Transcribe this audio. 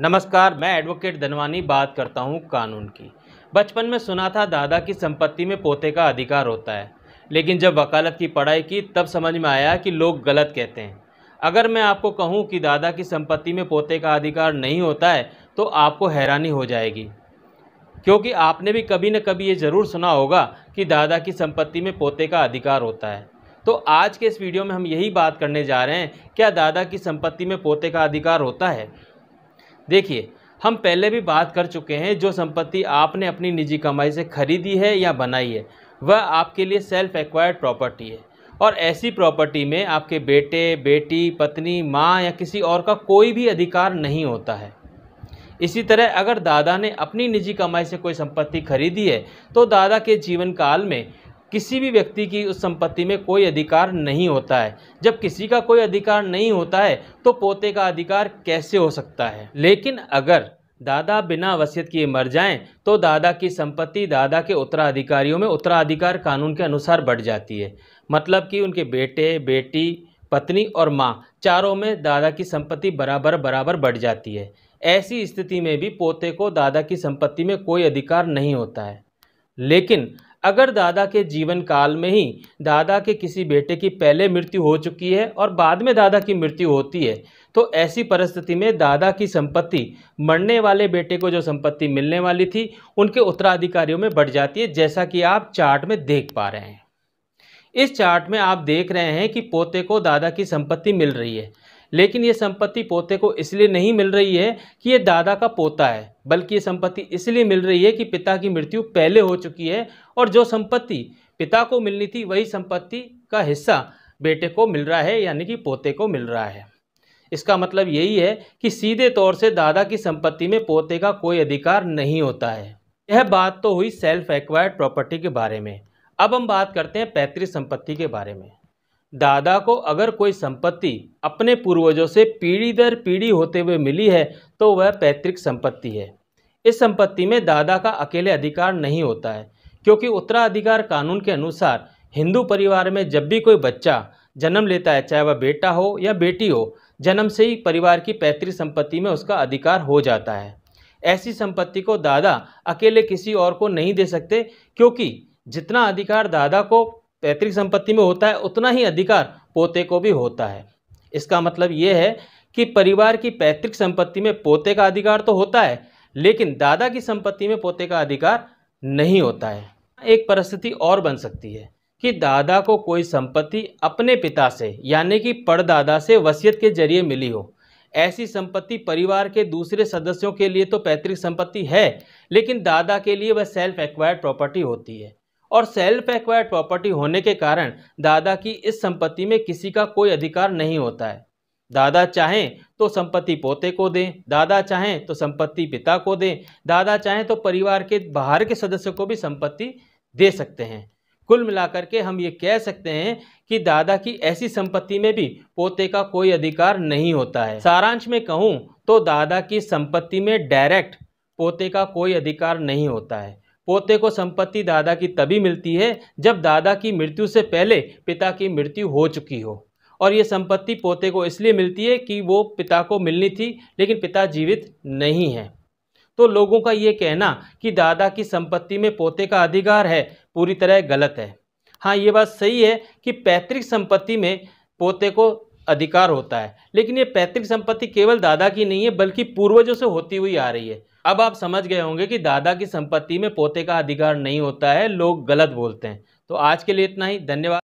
नमस्कार मैं एडवोकेट धनवानी बात करता हूँ कानून की बचपन में सुना था दादा की संपत्ति में पोते का अधिकार होता है लेकिन जब वकालत की पढ़ाई की तब समझ में आया कि लोग गलत कहते हैं अगर मैं आपको कहूँ कि दादा की संपत्ति में पोते का अधिकार नहीं होता है तो आपको हैरानी हो जाएगी क्योंकि आपने भी कभी न कभी ये ज़रूर सुना होगा कि दादा की संपत्ति में पोते का अधिकार होता है तो आज के इस वीडियो में हम यही बात करने जा रहे हैं क्या दादा की संपत्ति में पोते का अधिकार होता है देखिए हम पहले भी बात कर चुके हैं जो संपत्ति आपने अपनी निजी कमाई से खरीदी है या बनाई है वह आपके लिए सेल्फ एक्वायर्ड प्रॉपर्टी है और ऐसी प्रॉपर्टी में आपके बेटे बेटी पत्नी माँ या किसी और का कोई भी अधिकार नहीं होता है इसी तरह अगर दादा ने अपनी निजी कमाई से कोई संपत्ति खरीदी है तो दादा के जीवन काल में किसी भी व्यक्ति की उस संपत्ति में कोई अधिकार नहीं होता है जब किसी का कोई अधिकार नहीं होता है तो पोते का अधिकार कैसे हो सकता है लेकिन अगर दादा बिना वसीयत किए मर जाएं तो दादा की संपत्ति दादा के उत्तराधिकारियों में उत्तराधिकार कानून के अनुसार बढ़ जाती है मतलब कि उनके बेटे बेटी पत्नी और माँ चारों में दादा की संपत्ति बराबर बराबर बढ़ जाती है ऐसी स्थिति में भी पोते को दादा की संपत्ति में कोई अधिकार नहीं होता है लेकिन अगर दादा के जीवन काल में ही दादा के किसी बेटे की पहले मृत्यु हो चुकी है और बाद में दादा की मृत्यु होती है तो ऐसी परिस्थिति में दादा की संपत्ति मरने वाले बेटे को जो संपत्ति मिलने वाली थी उनके उत्तराधिकारियों में बढ़ जाती है जैसा कि आप चार्ट में देख पा रहे हैं इस चार्ट में आप देख रहे हैं कि पोते को दादा की संपत्ति मिल रही है लेकिन ये संपत्ति पोते को इसलिए नहीं मिल रही है कि ये दादा का पोता है बल्कि ये संपत्ति इसलिए मिल रही है कि पिता की मृत्यु पहले हो चुकी है और जो संपत्ति पिता को मिलनी थी वही संपत्ति का हिस्सा बेटे को मिल रहा है यानी कि पोते को मिल रहा है इसका मतलब यही है कि सीधे तौर से दादा की संपत्ति में पोते का कोई अधिकार नहीं होता है यह बात तो हुई सेल्फ एक्वायर्ड प्रॉपर्टी के बारे में अब हम बात करते हैं पैतृक संपत्ति के बारे में दादा को अगर कोई संपत्ति अपने पूर्वजों से पीढ़ी दर पीढ़ी होते हुए मिली है तो वह पैतृक संपत्ति है इस संपत्ति में दादा का अकेले अधिकार नहीं होता है क्योंकि उत्तराधिकार कानून के अनुसार हिंदू परिवार में जब भी कोई बच्चा जन्म लेता है चाहे वह बेटा हो या बेटी हो जन्म से ही परिवार की पैतृक संपत्ति में उसका अधिकार हो जाता है ऐसी संपत्ति को दादा अकेले किसी और को नहीं दे सकते क्योंकि जितना अधिकार दादा को पैतृक संपत्ति में होता है उतना ही अधिकार पोते को भी होता है इसका मतलब ये है कि परिवार की पैतृक संपत्ति में पोते का अधिकार तो होता है लेकिन दादा की संपत्ति में पोते का अधिकार नहीं होता है एक परिस्थिति और बन सकती है कि दादा को कोई संपत्ति अपने पिता से यानी कि पड़दादा से वसीयत के जरिए मिली हो ऐसी संपत्ति परिवार के दूसरे सदस्यों के लिए तो पैतृक संपत्ति है लेकिन दादा के लिए वह सेल्फ एक्वायर्ड प्रॉपर्टी होती है और सेल्फ एक्वायर्ड प्रॉपर्टी होने के कारण दादा की इस संपत्ति में किसी का कोई अधिकार नहीं होता है दादा चाहें तो संपत्ति पोते को दें दादा चाहें तो संपत्ति पिता को दें दादा चाहें तो परिवार के बाहर के सदस्य को भी संपत्ति दे सकते हैं कुल मिलाकर के हम ये कह सकते हैं कि दादा की ऐसी संपत्ति में भी पोते का कोई अधिकार नहीं होता है सारांश में कहूँ तो दादा की संपत्ति में डायरेक्ट पोते का कोई अधिकार नहीं होता है पोते को संपत्ति दादा की तभी मिलती है जब दादा की मृत्यु से पहले पिता की मृत्यु हो चुकी हो और ये संपत्ति पोते को इसलिए मिलती है कि वो पिता को मिलनी थी लेकिन पिता जीवित नहीं है तो लोगों का ये कहना कि दादा की संपत्ति में पोते का अधिकार है पूरी तरह गलत है हाँ ये बात सही है कि पैतृक संपत्ति में पोते को अधिकार होता है लेकिन ये पैतृक संपत्ति केवल दादा की नहीं है बल्कि पूर्वजों से होती हुई आ रही है अब आप समझ गए होंगे कि दादा की संपत्ति में पोते का अधिकार नहीं होता है लोग गलत बोलते हैं तो आज के लिए इतना ही धन्यवाद